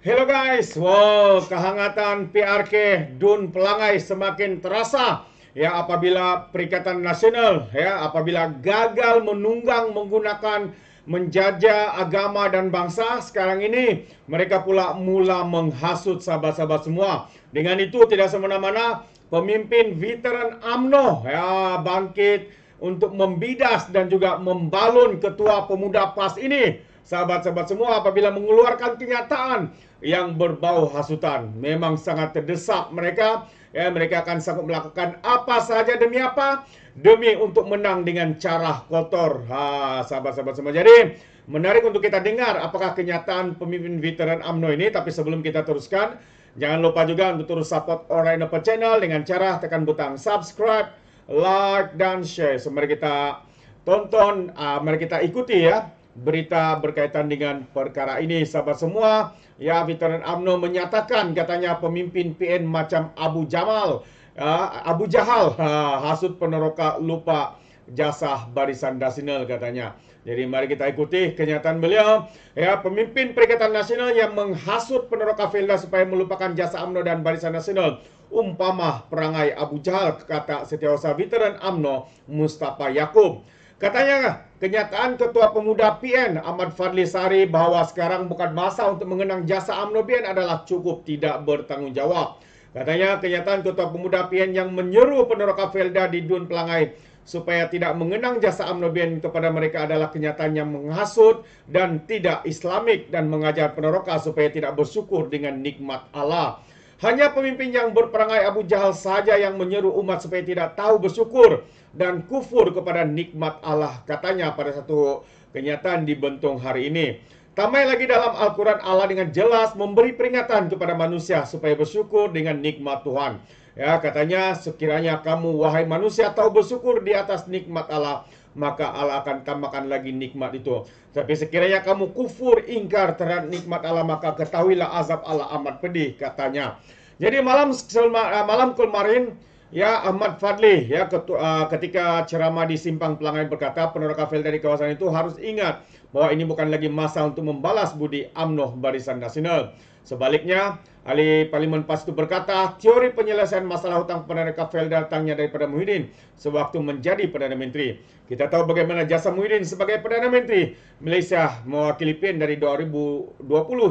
Hello guys, wow kehangatan PRK Dun Pelangai semakin terasa ya apabila Perikatan Nasional ya apabila gagal menunggang menggunakan menjajah agama dan bangsa sekarang ini mereka pula mula menghasut sahabat-sahabat semua dengan itu tidak semena-mena pemimpin veteran AMNO ya bangkit untuk membidas dan juga membalun ketua pemuda PAS ini Sahabat-sahabat semua apabila mengeluarkan kenyataan yang berbau hasutan, memang sangat terdesak mereka ya mereka akan sanggup melakukan apa saja demi apa demi untuk menang dengan cara kotor sahabat-sahabat semua jadi menarik untuk kita dengar apakah kenyataan pemimpin veteran AMNO ini tapi sebelum kita teruskan jangan lupa juga untuk terus support Orang Inopa Channel dengan cara tekan butang subscribe like dan share so, kita tonton uh, mari kita ikuti ya berita berkaitan dengan perkara ini sahabat semua ya veteran amno menyatakan katanya pemimpin PN macam Abu Jamal uh, Abu Jahal uh, hasut peneroka lupa jasa Barisan Nasional katanya jadi mari kita ikuti kenyataan beliau ya pemimpin Perikatan Nasional yang menghasut peneroka Felda supaya melupakan jasa amno dan Barisan Nasional umpama perangai Abu Jahal kata setiausaha veteran amno Mustafa Yakub Katanya kenyataan Ketua Pemuda PN Ahmad Fadli Sari bahawa sekarang bukan masa untuk mengenang jasa UMNO PN adalah cukup tidak bertanggungjawab. Katanya kenyataan Ketua Pemuda PN yang menyeru peneroka Felda di Dun Pelangai supaya tidak mengenang jasa UMNO PN kepada mereka adalah kenyataan yang menghasut dan tidak islamik dan mengajar peneroka supaya tidak bersyukur dengan nikmat Allah. Hanya pemimpin yang berperangai Abu Jahal saja yang menyeru umat supaya tidak tahu bersyukur dan kufur kepada nikmat Allah katanya pada satu kenyataan di Bentung hari ini. Tambah lagi dalam Al-Quran Allah dengan jelas memberi peringatan kepada manusia supaya bersyukur dengan nikmat Tuhan. Ya, katanya sekiranya kamu wahai manusia tahu bersyukur di atas nikmat Allah, maka Allah akan tambahkan lagi nikmat itu. Tapi sekiranya kamu kufur ingkar terhadap nikmat Allah, maka ketahuilah azab Allah amat pedih katanya. Jadi malam eh, malam kemarin Ya Ahmad Fadli ya ketua, eh, ketika ceramah di Simpang Pelangai berkata penerka fel dari kawasan itu harus ingat bahwa ini bukan lagi masa untuk membalas budi Amnoh Barisan Nasional. Sebaliknya, ahli Parlimen PAS itu berkata, teori penyelesaian masalah hutang Perdana Kafel datangnya daripada Muhyiddin sewaktu menjadi Perdana Menteri. Kita tahu bagaimana jasa Muhyiddin sebagai Perdana Menteri Malaysia mewakili PIN dari 2020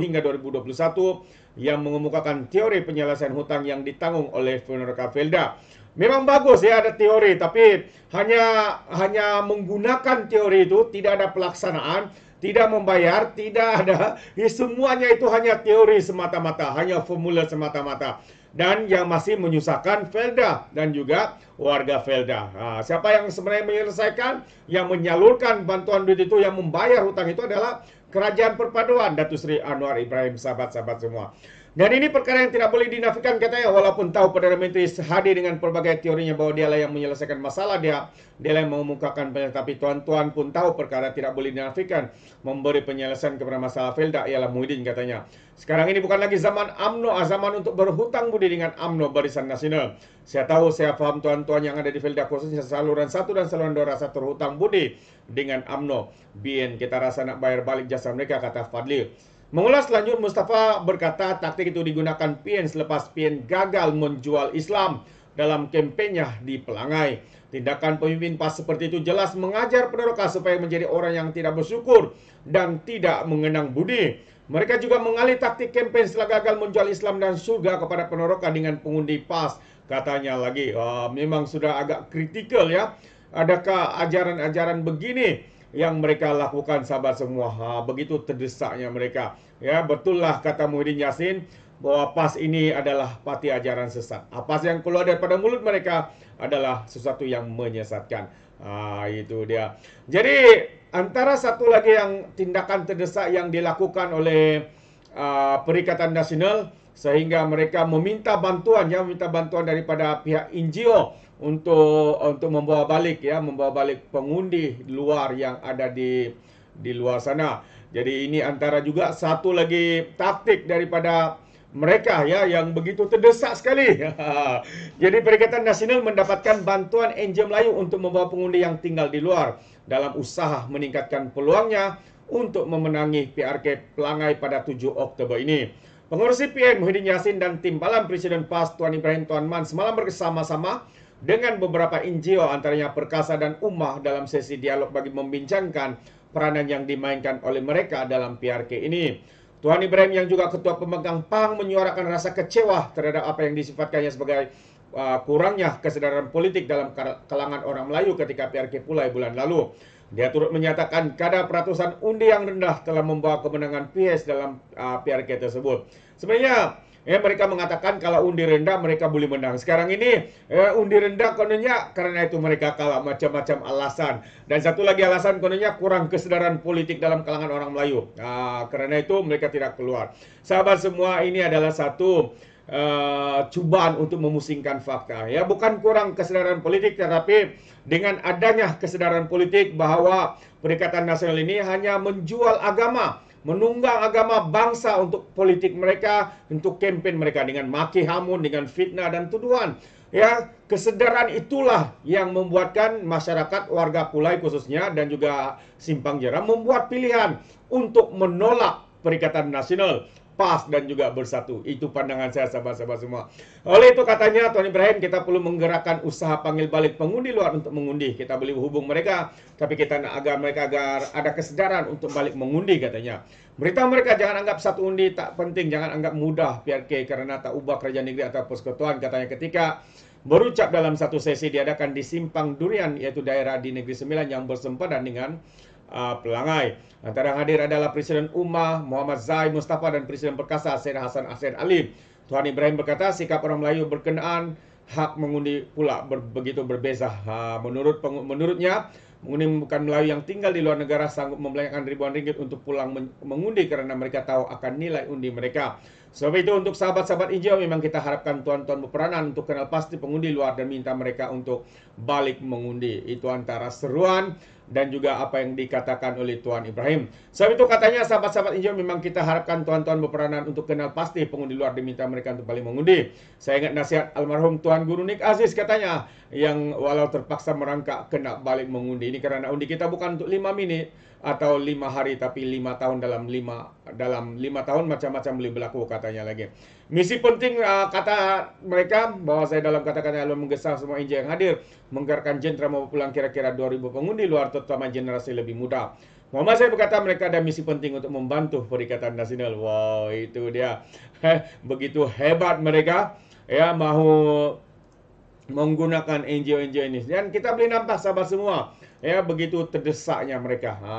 hingga 2021 yang mengemukakan teori penyelesaian hutang yang ditanggung oleh Fenerka Felda. Memang bagus ya ada teori, tapi hanya hanya menggunakan teori itu tidak ada pelaksanaan, tidak membayar, tidak ada ya, semuanya itu hanya teori semata-mata, hanya formula semata-mata. Dan yang masih menyusahkan Felda dan juga warga Felda. Nah, siapa yang sebenarnya menyelesaikan, yang menyalurkan bantuan duit itu, yang membayar hutang itu adalah kerajaan perpaduan Datu Sri Anwar Ibrahim, sahabat-sahabat semua. Dan ini perkara yang tidak boleh dinafikan katanya walaupun tahu Perdana Menteri hadir dengan pelbagai teorinya bahawa dialah yang menyelesaikan masalah dia. Dialah yang memukakan banyak tapi tuan-tuan pun tahu perkara tidak boleh dinafikan. Memberi penyelesaian kepada masalah Felda ialah Muhyiddin katanya. Sekarang ini bukan lagi zaman UMNO, ah, zaman untuk berhutang budi dengan UMNO Barisan Nasional. Saya tahu, saya faham tuan-tuan yang ada di Felda khususnya saluran satu dan saluran dua rasa terhutang budi dengan UMNO. BN kita rasa nak bayar balik jasa mereka kata Fadli. Mengulas lanjut, Mustafa berkata taktik itu digunakan Pien selepas Pien gagal menjual Islam dalam kampanye di Pelangai. Tindakan pemimpin PAS seperti itu jelas mengajar peneroka supaya menjadi orang yang tidak bersyukur dan tidak mengenang budi. Mereka juga mengalih taktik kampanye setelah gagal menjual Islam dan surga kepada peneroka dengan pengundi PAS. Katanya lagi, ah, memang sudah agak kritikal ya. Adakah ajaran-ajaran begini? yang mereka lakukan sahabat semua. Ha, begitu terdesaknya mereka. Ya, betul lah kata Muhyiddin Yassin bahwa PAS ini adalah pati ajaran sesat. Apa ha, yang keluar daripada mulut mereka adalah sesuatu yang menyesatkan. Ha, itu dia. Jadi antara satu lagi yang tindakan terdesak yang dilakukan oleh uh, Perikatan Nasional sehingga mereka meminta bantuan ya meminta bantuan daripada pihak NGO untuk untuk membawa balik ya membawa balik pengundi luar yang ada di di luar sana. Jadi ini antara juga satu lagi taktik daripada mereka ya yang begitu terdesak sekali. Jadi Perikatan Nasional mendapatkan bantuan NGO Melayu untuk membawa pengundi yang tinggal di luar dalam usaha meningkatkan peluangnya untuk memenangi PRK Pelangai pada 7 Oktober ini. Pengurusi PM Muhyiddin Yassin dan tim balam Presiden PAS Tuan Ibrahim Tuan Man semalam bersama-sama dengan beberapa NGO antaranya Perkasa dan Umah dalam sesi dialog bagi membincangkan peranan yang dimainkan oleh mereka dalam PRK ini. Tuan Ibrahim yang juga ketua pemegang PANG menyuarakan rasa kecewa terhadap apa yang disifatkannya sebagai uh, kurangnya kesadaran politik dalam kalangan orang Melayu ketika PRK pulai bulan lalu. Dia turut menyatakan kadar peratusan undi yang rendah telah membawa kemenangan PS dalam uh, PRK tersebut. Sebenarnya ya, mereka mengatakan kalau undi rendah mereka boleh menang. Sekarang ini ya, undi rendah kononnya karena itu mereka kalah macam-macam alasan. Dan satu lagi alasan kononnya kurang kesadaran politik dalam kalangan orang Melayu. Nah, karena itu mereka tidak keluar. Sahabat semua ini adalah satu uh, cubaan untuk memusingkan fakta. Ya, bukan kurang kesadaran politik, tetapi dengan adanya kesadaran politik bahwa Perikatan Nasional ini hanya menjual agama, menunggang agama bangsa untuk politik mereka, untuk kampanye mereka dengan maki hamun, dengan fitnah dan tuduhan. Ya, kesadaran itulah yang membuatkan masyarakat warga Pulai khususnya dan juga Simpang Jera membuat pilihan untuk menolak Perikatan Nasional pas dan juga bersatu. Itu pandangan saya sahabat-sahabat semua. Oleh itu katanya Tony Ibrahim kita perlu menggerakkan usaha panggil balik pengundi luar untuk mengundi. Kita boleh hubung mereka tapi kita agar mereka agar ada kesadaran untuk balik mengundi katanya. Beritahu mereka jangan anggap satu undi tak penting, jangan anggap mudah PRK karena tak ubah kerajaan negeri atau persekutuan katanya ketika berucap dalam satu sesi diadakan di Simpang Durian yaitu daerah di Negeri Sembilan yang bersempadan dengan uh, ah, Pelanggai. Antara yang hadir adalah Presiden Umar Muhammad Zai Mustafa dan Presiden Perkasa Syed Hasan Asyid Alim Tuhan Ibrahim berkata sikap orang Melayu berkenaan hak mengundi pula ber, begitu berbeza. Uh, menurut menurutnya mengundi bukan Melayu yang tinggal di luar negara sanggup membelanjakan ribuan ringgit untuk pulang men, mengundi kerana mereka tahu akan nilai undi mereka. Sebab itu untuk sahabat-sahabat hijau memang kita harapkan tuan-tuan berperanan untuk kenal pasti pengundi luar dan minta mereka untuk balik mengundi. Itu antara seruan dan juga apa yang dikatakan oleh Tuan Ibrahim. Sebab itu katanya sahabat-sahabat Injil memang kita harapkan tuan-tuan berperanan untuk kenal pasti pengundi luar diminta mereka untuk paling mengundi. Saya ingat nasihat almarhum Tuan Guru Nik Aziz katanya yang walau terpaksa merangkak kena balik mengundi ini karena undi kita bukan untuk 5 minit atau lima hari tapi lima tahun dalam lima dalam lima tahun macam-macam boleh berlaku katanya lagi. Misi penting uh, kata mereka bahawa saya dalam katakan yang -kata, mengesah semua injil yang hadir menggerakkan jentera mau pulang kira-kira 2,000 pengundi luar terutama generasi lebih muda. Mama saya berkata mereka ada misi penting untuk membantu Perikatan Nasional. Wow, itu dia. Begitu hebat mereka ya mahu menggunakan NGO-NGO ini. Dan kita boleh nampak sahabat semua ya begitu terdesaknya mereka. Ha,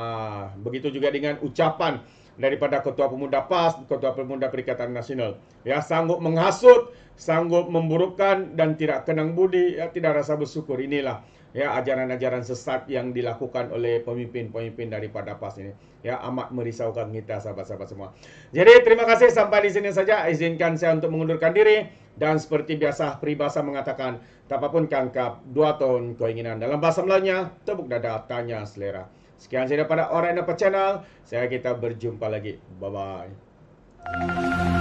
begitu juga dengan ucapan daripada Ketua Pemuda PAS, Ketua Pemuda Perikatan Nasional. Ya, sanggup menghasut, sanggup memburukkan dan tidak kenang budi, ya, tidak rasa bersyukur. Inilah ya ajaran-ajaran sesat yang dilakukan oleh pemimpin-pemimpin daripada PAS ini. Ya, amat merisaukan kita sahabat-sahabat semua. Jadi, terima kasih sampai di sini saja. Izinkan saya untuk mengundurkan diri. Dan seperti biasa, peribahasa mengatakan, tak apapun kangkap, dua tahun keinginan. Dalam bahasa Melayunya, tepuk dada, tanya selera. Sekian saja pada Orang Dapat Channel. Saya kita berjumpa lagi. Bye-bye.